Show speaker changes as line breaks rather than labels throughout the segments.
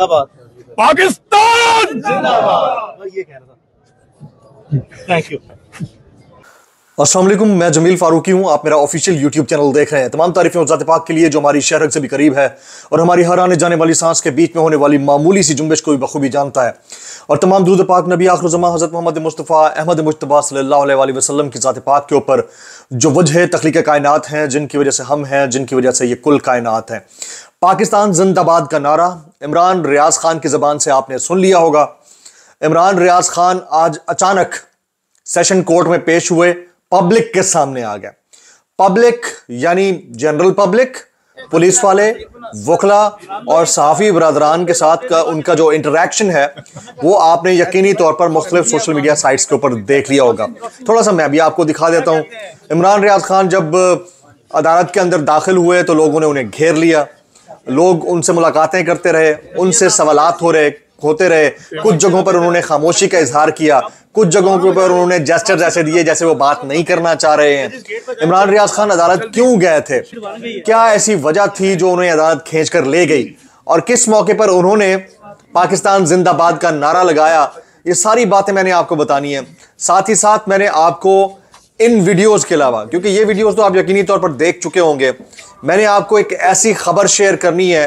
पाकिस्तान जिंदाबाद ये कह रहा था थैंक यू असल मैं जमील फारूकी हूँ आप मेरा ऑफिशियल यूट्यूब चैनल देख रहे हैं तमाम तारीफें उजात पाक के लिए जो हमारी शहरक से भी करीब है और हमारी हर आने जाने वाली सांस के बीच में होने वाली मामूली सी जुम्बिश को भी बखूबी जानता है और तमाम दूध पाक नबी जमा हज़रत मोहम्मद मुस्तफ़ा अहमद मुशतबा सल्ला वसलम की ज़ात पाक के ऊपर जो वजह तख्लीक कायनत हैं जिनकी वजह से हम हैं जिनकी वजह से ये कुल कायनत हैं पाकिस्तान जिंदाबाद का नारा इमरान रियाज खान की ज़बान से आपने सुन लिया होगा इमरान रियाज खान आज अचानक सेशन कोर्ट में पेश हुए पब्लिक के सामने आ गया पब्लिक यानी जनरल पब्लिक पुलिस वाले वखला और साफी बरदरान के साथ का उनका जो इंटरेक्शन है वो आपने यकीनी तौर पर मुख्तलिफ सोशल मीडिया साइट्स के ऊपर देख लिया होगा थोड़ा सा मैं भी आपको दिखा देता हूँ इमरान रियाज खान जब अदालत के अंदर दाखिल हुए तो लोगों ने उन्हें घेर लिया लोग उनसे मुलाकातें करते रहे उनसे सवालत हो रहे होते रहे कुछ जगहों पर उन्होंने खामोशी का इजहार किया कुछ जगहों के ऊपर उन्होंने जेस्टर जैसे दिए जैसे वो बात नहीं करना चाह रहे हैं इमरान रियाज खान अदालत क्यों गए थे क्या ऐसी वजह थी जो उन्हें अदालत खींच कर ले गई और किस मौके पर उन्होंने पाकिस्तान जिंदाबाद का नारा लगाया ये सारी बातें मैंने आपको बतानी है साथ ही साथ मैंने आपको इन वीडियोस के अलावा क्योंकि ये वीडियोस तो आप यकीनी तौर पर देख चुके होंगे मैंने आपको एक ऐसी खबर शेयर करनी है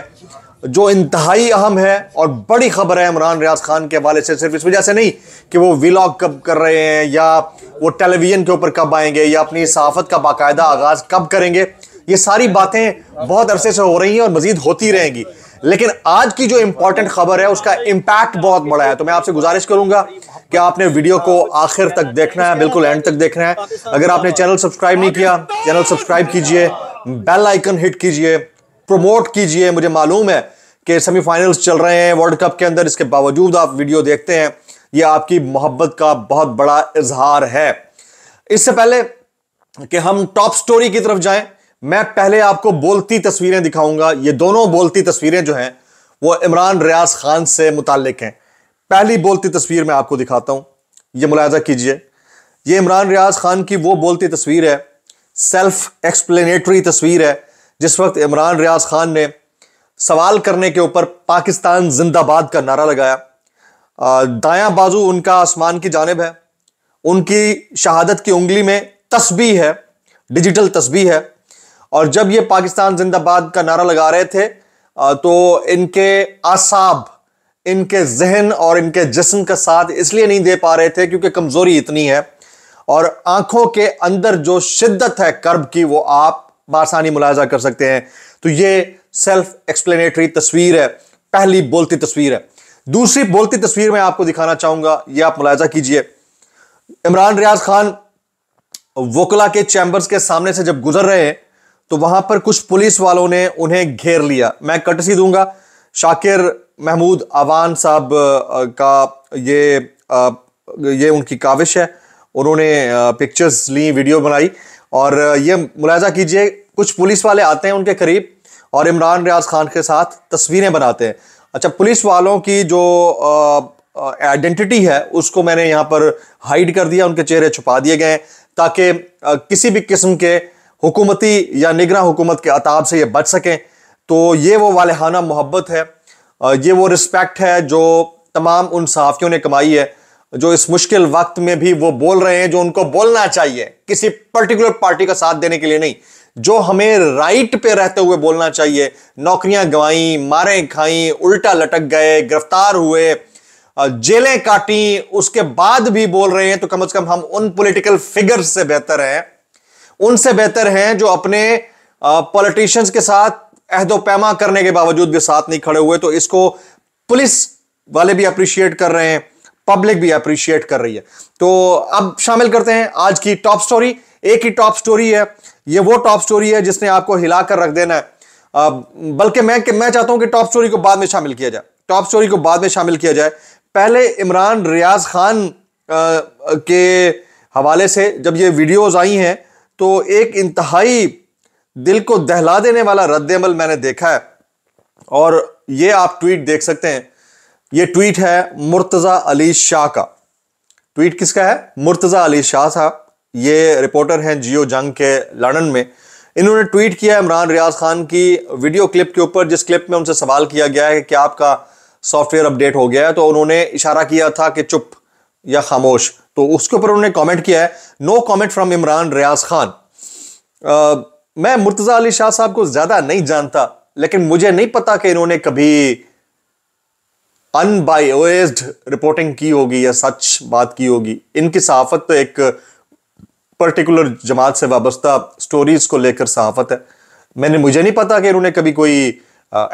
जो इंतहाई अहम है और बड़ी खबर है इमरान रियाज खान के हवाले से सिर्फ इस वजह से नहीं कि वो विलॉग कब कर रहे हैं या वो टेलीविज़न के ऊपर कब आएंगे या अपनी सहाफ़त का बाकायदा आगाज़ कब करेंगे ये सारी बातें बहुत अरसे से हो रही हैं और मज़ीद होती रहेंगी लेकिन आज की जो इंपॉर्टेंट खबर है उसका इम्पैक्ट बहुत बड़ा है तो मैं आपसे गुजारिश करूंगा कि आपने वीडियो को आखिर तक देखना है बिल्कुल एंड तक देखना है अगर आपने चैनल सब्सक्राइब नहीं किया चैनल सब्सक्राइब कीजिए बेल आइकन हिट कीजिए प्रमोट कीजिए मुझे मालूम है कि सेमीफाइनल्स चल रहे हैं वर्ल्ड कप के अंदर इसके बावजूद आप वीडियो देखते हैं ये आपकी मोहब्बत का बहुत बड़ा इजहार है इससे पहले कि हम टॉप स्टोरी की तरफ जाएं मैं पहले आपको बोलती तस्वीरें दिखाऊंगा ये दोनों बोलती तस्वीरें जो हैं वो इमरान रियाज खान से मुतक हैं पहली बोलती तस्वीर मैं आपको दिखाता हूं ये मुलायजा कीजिए ये इमरान रियाज खान की वो बोलती तस्वीर है सेल्फ एक्सप्लेनेटरी तस्वीर है जिस वक्त इमरान रियाज खान ने सवाल करने के ऊपर पाकिस्तान जिंदाबाद का नारा लगाया दायां बाजू उनका आसमान की जानब है उनकी शहादत की उंगली में तस्बी है डिजिटल तस्बी है और जब ये पाकिस्तान जिंदाबाद का नारा लगा रहे थे तो इनके आसाब इनके जहन और इनके जिसम का साथ इसलिए नहीं दे पा रहे थे क्योंकि कमज़ोरी इतनी है और आंखों के अंदर जो शिद्दत है कर्ब की वो आप बासानी मुलायजा कर सकते हैं तो ये सेल्फ एक्सप्लेनेटरी तस्वीर है पहली बोलती तस्वीर है दूसरी बोलती तस्वीर मैं आपको दिखाना चाहूंगा ये आप मुलायजा कीजिए इमरान रियाज खान वोकला के चैंबर्स के सामने से जब गुजर रहे हैं तो वहां पर कुछ पुलिस वालों ने उन्हें घेर लिया मैं कटसी दूंगा शाकिर महमूद आवान साहब का ये ये उनकी काविश है उन्होंने पिक्चर्स ली वीडियो बनाई और ये मुलायजा कीजिए कुछ पुलिस वाले आते हैं उनके करीब और इमरान रियाज खान के साथ तस्वीरें बनाते हैं अच्छा पुलिस वालों की जो आइडेंटिटी है उसको मैंने यहाँ पर हाइड कर दिया उनके चेहरे छुपा दिए गए ताकि किसी भी किस्म के हुकूमती या निगरान हुकूमत के अताब से ये बच सकें तो ये वो वालहाना मोहब्बत है ये वो रिस्पेक्ट है जो तमाम उन सहाफ़ियों ने कमाई है जो इस मुश्किल वक्त में भी वो बोल रहे हैं जो उनको बोलना चाहिए किसी पर्टिकुलर पार्टी का साथ देने के लिए नहीं जो हमें राइट पे रहते हुए बोलना चाहिए नौकरियां गवाई मारें खाई उल्टा लटक गए गिरफ्तार हुए जेलें काटी उसके बाद भी बोल रहे हैं तो कम से कम हम उन पॉलिटिकल फिगर्स से बेहतर हैं उनसे बेहतर हैं जो अपने पॉलिटिशियंस के साथ अहदोपैमा करने के बावजूद भी साथ नहीं खड़े हुए तो इसको पुलिस वाले भी अप्रिशिएट कर रहे हैं पब्लिक भी अप्रिशिएट कर रही है तो अब शामिल करते हैं आज की टॉप स्टोरी एक ही टॉप स्टोरी है ये वो टॉप स्टोरी है जिसने आपको हिला कर रख देना है बल्कि मैं मैं चाहता हूं कि टॉप स्टोरी को बाद में शामिल किया जाए टॉप स्टोरी को बाद में शामिल किया जाए पहले इमरान रियाज खान आ, के हवाले से जब ये वीडियोज़ आई हैं तो एक इंतहाई दिल को दहला देने वाला रद्दमल मैंने देखा है और ये आप ट्वीट देख सकते हैं ये ट्वीट है मुर्तज़ा अली शाह का ट्वीट किसका है मुर्तज़ा अली शाह साहब ये रिपोर्टर हैं जियो जंग के लंडन में इन्होंने ट्वीट किया इमरान रियाज खान की वीडियो क्लिप के ऊपर जिस क्लिप में उनसे सवाल किया गया है कि क्या आपका सॉफ्टवेयर अपडेट हो गया है तो उन्होंने इशारा किया था कि चुप या खामोश तो उसके ऊपर उन्होंने कमेंट किया है no comment from Imran Riaz Khan आ, मैं मुर्तज़ा अली शाह साहब को ज़्यादा नहीं जानता लेकिन मुझे नहीं पता कि इन्होंने कभी अनबाइड रिपोर्टिंग की होगी या सच बात की होगी इनकी सहाफत तो एक पर्टिकुलर जमात से वाबस्ता स्टोरीज़ को लेकर सहाफ़त है मैंने मुझे नहीं पता कि इन्होंने कभी कोई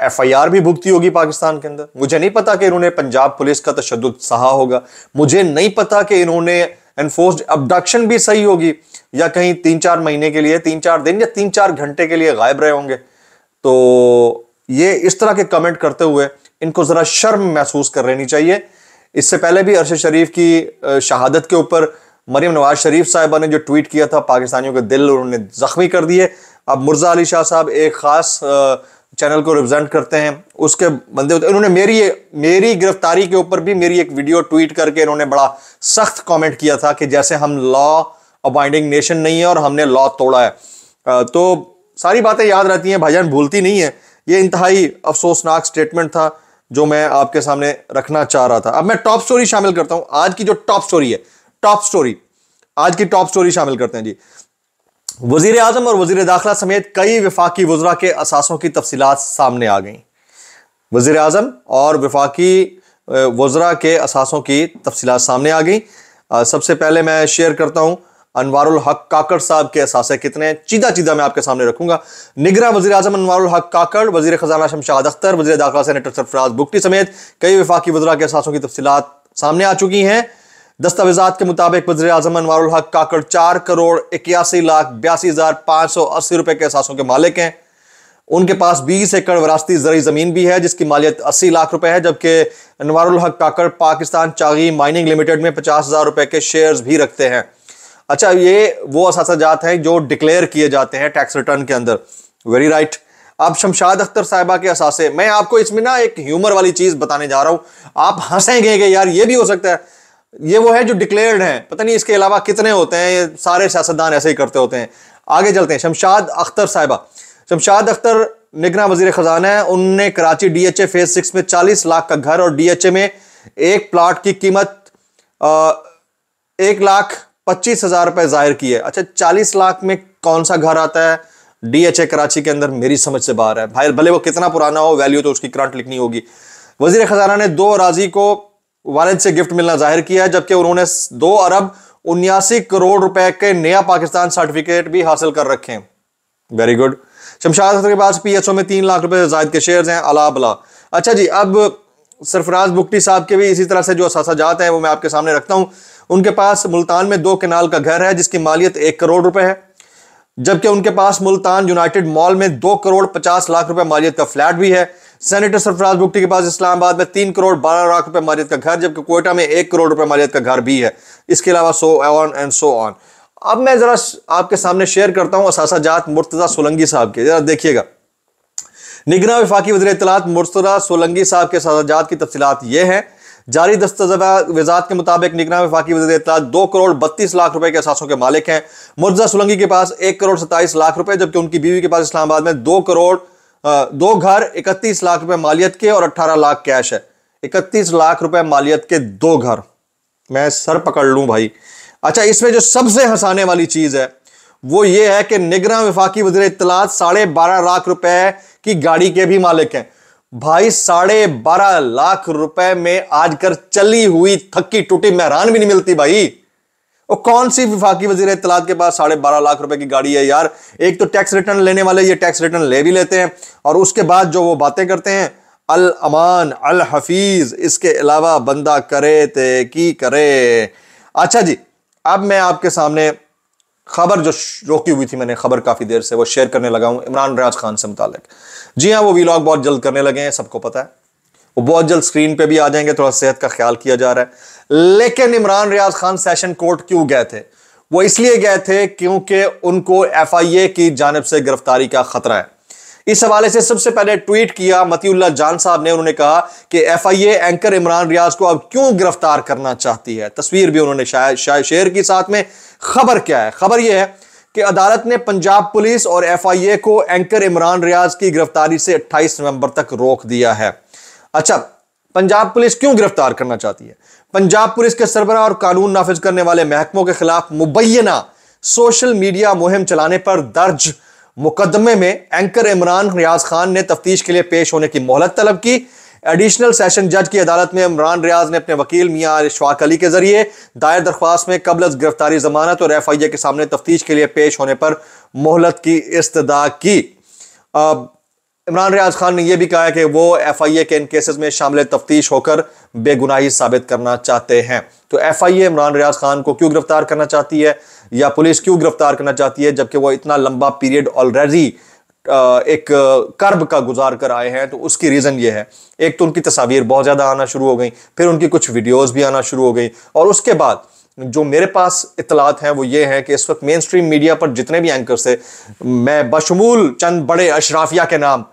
एफ आई आर भी भुगती होगी पाकिस्तान के अंदर मुझे नहीं पता कि इन्होंने पंजाब पुलिस का तशद सहा होगा मुझे नहीं पता कि इन्होंने एनफोर्स अबडक्शन भी सही होगी या कहीं तीन चार महीने के लिए तीन चार दिन या तीन चार घंटे के लिए गायब रहे होंगे तो ये इस तरह के कमेंट करते हुए इनको ज़रा शर्म महसूस कर लेनी चाहिए इससे पहले भी अरशद शरीफ की शहादत के ऊपर मरीम नवाज शरीफ साहिबा ने जो ट्वीट किया था पाकिस्तानियों के दिल उन्होंने ज़ख्मी कर दिए अब मुर्जा अली शाह साहब एक ख़ास चैनल को रिप्रेजेंट करते हैं उसके बंदे होते उन्होंने मेरी मेरी गिरफ्तारी के ऊपर भी मेरी एक वीडियो ट्वीट करके इन्होंने बड़ा सख्त कमेंट किया था कि जैसे हम लॉ अबाइंडिंग नेशन नहीं है और हमने लॉ तोड़ा है तो सारी बातें याद रहती हैं भाईजान भूलती नहीं है ये इंतहाई अफसोसनाक स्टेटमेंट था जो मैं आपके सामने रखना चाह रहा था अब मैं टॉप स्टोरी शामिल करता हूँ आज की जो टॉप स्टोरी है टॉप स्टोरी आज की टॉप स्टोरी शामिल करते हैं जी वजीर आजम और वजीर दाखिला समेत कई विफाकी वजरा के असासों की तफसीत सामने आ गई वजीर अजम और विफाकी वजरा के असासों की तफसीत सामने आ गई सबसे पहले मैं शेयर करता हूं अनवारुल हक काकड़ साहब के असासे कितने चीदा चीदा मैं आपके सामने रखूंगा निगरा वजी अजम अनवारुल हक काकड़ वजी खजाना शमशाद अख्तर वजी दाखिला सेनेटर सरफराज बुकटी समेत कई विफाकी वजरा के असासों की तफसीत सामने आ चुकी हैं दस्तावेजात के मुताबिक वजी अजम अनवर हक काकड़ चार करोड़ इक्यासी लाख बयासी हजार पाँच सौ अस्सी रुपए के असासों के मालिक हैं उनके पास बीस एकड़ वरासती जरिए ज़मीन भी है जिसकी मालियत अस्सी लाख रुपए है जबकि अनवर हक काकड़ पाकिस्तान चागी माइनिंग लिमिटेड में पचास हज़ार रुपए के शेयर्स भी रखते हैं अच्छा ये वो असाजात हैं जो डिक्लेयर किए जाते हैं टैक्स रिटर्न के अंदर वेरी राइट अब शमशाद अख्तर साहिबा के असासे मैं आपको इसमें ना एक ह्यूमर वाली चीज़ बताने जा रहा हूँ आप हंसेंगे कि यार ये भी हो सकता है ये वो है जो डिक्लेयर्ड हैं पता नहीं इसके अलावा कितने होते हैं ये सारे सियासतदान ऐसे ही करते होते हैं आगे चलते हैं शमशाद अख्तर साहिबा शमशाद अख्तर निगना वजीर ख़जाना है उनने Karachi D H A phase six में चालीस लाख का घर और डी एच ए में एक प्लाट की कीमत आ, एक लाख पच्चीस हज़ार रुपए जाहिर की है अच्छा चालीस लाख में कौन सा घर आता है डी एच ए कराची के अंदर मेरी समझ से बाहर है भाई भले वो कितना पुराना हो वैल्यू तो उसकी करंट लिखनी होगी वजीर ख़जाना ने दो अराजी को वालिद से गिफ्ट मिलना जाहिर किया है जबकि उन्होंने दो अरब उन्यासी करोड़ रुपए के नया पाकिस्तान सर्टिफिकेट भी हासिल कर रखे हैं वेरी गुड शमशाद के पास पीएचओ में तीन लाख रुपए से जायद के शेयर हैं अला बला अच्छा जी अब सरफराज बुकटी साहब के भी इसी तरह से जो असाजात हैं वो मैं आपके सामने रखता हूँ उनके पास मुल्तान में दो कनाल का घर है जिसकी मालियत एक करोड़ रुपए है जबकि उनके पास मुल्तान यूनाइटेड मॉल में दो करोड़ पचास लाख रुपए मालियत का फ्लैट भी है सेनेटर सरफराज भुगटी के पास इस्लामाबाद में तीन करोड़ बारह लाख रुपए मालियत का घर जबकि कोयटा में एक करोड़ रुपए मालियत का घर भी है इसके अलावा so on and so on अब मैं ज़रा आपके सामने शेयर करता हूँ जात मुर्तज़ा सोलंगी साहब के ज़रा देखिएगा निगरान विफाकी वजर इतलात मुर्तज़ा सोलंगी साहब के असाजात की तफसीत यह है जारी दस्तवा वजात के मुताबिक निगरान विफाकी वजर इतलात दो करोड़ बत्तीस लाख रुपए के असासों के मालिक हैं मुर्जा सोलंगी के पास एक करोड़ सत्ताईस लाख रुपए जबकि उनकी बीवी के पास इस्लामाबाद में दो करोड़ दो घर इकतीस लाख रुपए मालियत के और अट्ठारह लाख कैश है इकतीस लाख रुपए मालियत के दो घर मैं सर पकड़ लूं भाई अच्छा इसमें जो सबसे हंसाने वाली चीज है वो ये है कि निगरान विफाकी वजी इतलात साढ़े बारह लाख रुपए की गाड़ी के भी मालिक हैं भाई साढ़े बारह लाख रुपए में आजकल चली हुई थकी टूटी मेहरान भी नहीं मिलती भाई और कौन सी विफाकी वजीर इतलात के पास साढ़े बारह लाख रुपए की गाड़ी है यार एक तो टैक्स रिटर्न लेने वाले ये टैक्स रिटर्न ले भी लेते हैं और उसके बाद जो वो बातें करते हैं अल अमान अल हफीज इसके अलावा बंदा करे ते की करे अच्छा जी अब मैं आपके सामने खबर जो रोकी हुई थी मैंने खबर काफ़ी देर से वो शेयर करने लगा हूं इमरान रियाज खान से मुतालिक जी हाँ वो वीलॉग बहुत जल्द करने लगे हैं सबको पता है वो बहुत जल्द स्क्रीन पे भी आ जाएंगे थोड़ा सेहत का ख्याल किया जा रहा है लेकिन इमरान रियाज खान सेशन कोर्ट क्यों गए थे वो इसलिए गए थे क्योंकि उनको एफ आई ए की जानब से गिरफ्तारी का खतरा है इस हवाले से सबसे पहले ट्वीट किया मतीउल्ला जान साहब ने उन्होंने कहा कि F I anchor Imran Riaz को अब क्यों गिरफ्तार करना चाहती है तस्वीर भी उन्होंने शायद शायद शेयर की साथ में खबर क्या है खबर यह है कि अदालत ने पंजाब पुलिस और एफ आई ए को एंकर इमरान रियाज की गिरफ्तारी से अट्ठाईस नवंबर तक रोक दिया है अच्छा पंजाब पुलिस क्यों गिरफ्तार करना चाहती है पंजाब पुलिस के सरबरा और कानून नाफिज करने वाले महकमों के खिलाफ मुबैना सोशल मीडिया मुहिम चलाने पर दर्ज मुकदमे में एंकर इमरान रियाज खान ने तफ्तीश के लिए पेश होने की मोहलत तलब की एडिशनल सेशन जज की अदालत में इमरान रियाज ने अपने वकील मियाँ इशवाक अली के जरिए दायर दरख्वास्त में कबल गिरफ्तारी जमानत और एफ आई ए के सामने तफ्तीश के लिए पेश होने पर मोहलत की इस्तः की अब इमरान रियाज खान ने यह भी कहा कि वो एफ आई ए के इन केसेस में शामिल तफ्तीश होकर बेगुनाही साबित करना चाहते हैं तो F I A Imran Riaz Khan को क्यों गिरफ्तार करना चाहती है या पुलिस क्यों गिरफ्तार करना चाहती है जबकि वो इतना लंबा पीरियड ऑलरेडी एक कर्ब का गुजार कर आए हैं तो उसकी रीज़न ये है एक तो उनकी तस्वीर बहुत ज़्यादा आना शुरू हो गई फिर उनकी कुछ वीडियोज़ भी आना शुरू हो गई और उसके बाद जो मेरे पास इतलात हैं वो ये हैं कि इस वक्त मेन स्ट्रीम मीडिया पर जितने भी एंकर से मैं बशमूल चंद बड़े अशराफिया के नाम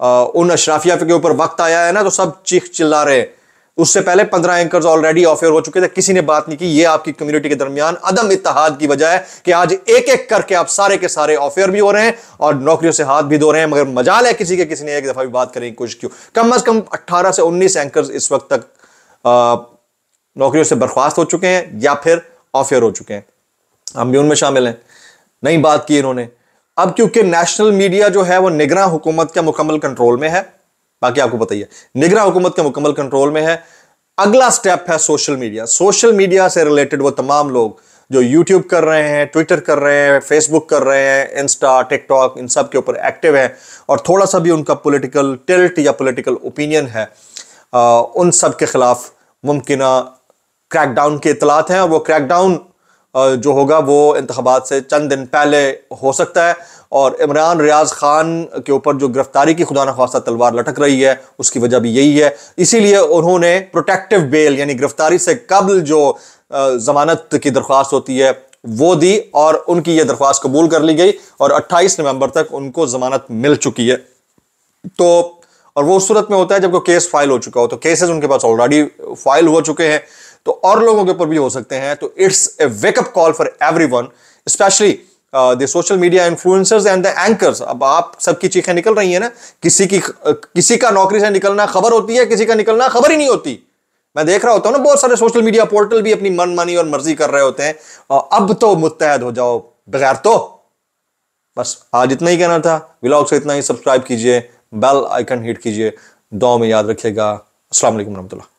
आ, उन अशराफिया के ऊपर वक्त आया है ना तो सब चीख चिल्ला रहे हैं उससे पहले पंद्रह एंकर्स ऑलरेडी ऑफेयर हो चुके थे किसी ने बात नहीं की ये आपकी कम्युनिटी के दरमियान अदम इतिहाद की वजह है कि आज एक एक करके आप सारे के सारे ऑफेयर भी हो रहे हैं और नौकरियों से हाथ भी धो रहे हैं मगर मजाल है किसी के किसी ने एक दफा भी बात करने की कोशिश क्यों कम अज कम अट्ठारह से उन्नीस एंकर इस वक्त तक नौकरियों से बर्खास्त हो चुके हैं या फिर ऑफेयर हो चुके हैं हम भी उनमें शामिल हैं नहीं बात की इन्होंने अब क्योंकि नेशनल मीडिया जो है वो निगरा हुकूमत के मुकम्मल कंट्रोल में है बाकी आपको बताइए निगरा हुकूमत के मुकम्मल कंट्रोल में है अगला स्टेप है सोशल मीडिया सोशल मीडिया से रिलेटेड वो तमाम लोग जो यूट्यूब कर रहे हैं ट्विटर कर रहे हैं फेसबुक कर रहे हैं इंस्टा टिकटॉक इन सब के ऊपर एक्टिव हैं और थोड़ा सा भी उनका पॉलिटिकल टिल्ट या पॉलिटिकल ओपिनियन है आ, उन सब के खिलाफ मुमकिन क्रैकडाउन की इतलात हैं और वो क्रैकडाउन जो होगा वो इंतबात से चंद दिन पहले हो सकता है और इमरान रियाज खान के ऊपर जो गिरफ्तारी की खुदा न खासा तलवार लटक रही है उसकी वजह भी यही है इसीलिए उन्होंने प्रोटेक्टिव बेल यानी गिरफ्तारी से कबल जो जमानत की दरख्वास्त होती है वो दी और उनकी ये दरख्वास्त कबूल कर ली गई और 28 नवंबर तक उनको जमानत मिल चुकी है तो और वो उस सूरत में होता है जब कोई केस फाइल हो चुका हो तो केसेस उनके पास ऑलरेडी फाइल हो चुके हैं तो और लोगों के ऊपर भी हो सकते हैं तो it's a wake up call for everyone specially the social media influencers and the anchors अब आप सबकी चीखें निकल रही है ना किसी की uh, किसी का नौकरी से निकलना खबर होती है किसी का निकलना खबर ही नहीं होती मैं देख रहा होता हूं ना बहुत सारे सोशल मीडिया पोर्टल भी अपनी मनमानी और मर्जी कर रहे होते हैं अब तो मुतहद हो जाओ बगैर तो बस आज इतना ही कहना था व्लॉग से इतना ही सब्सक्राइब कीजिए बेल आइकन हिट कीजिए दो में याद रखिएगा असल वरहमल्ला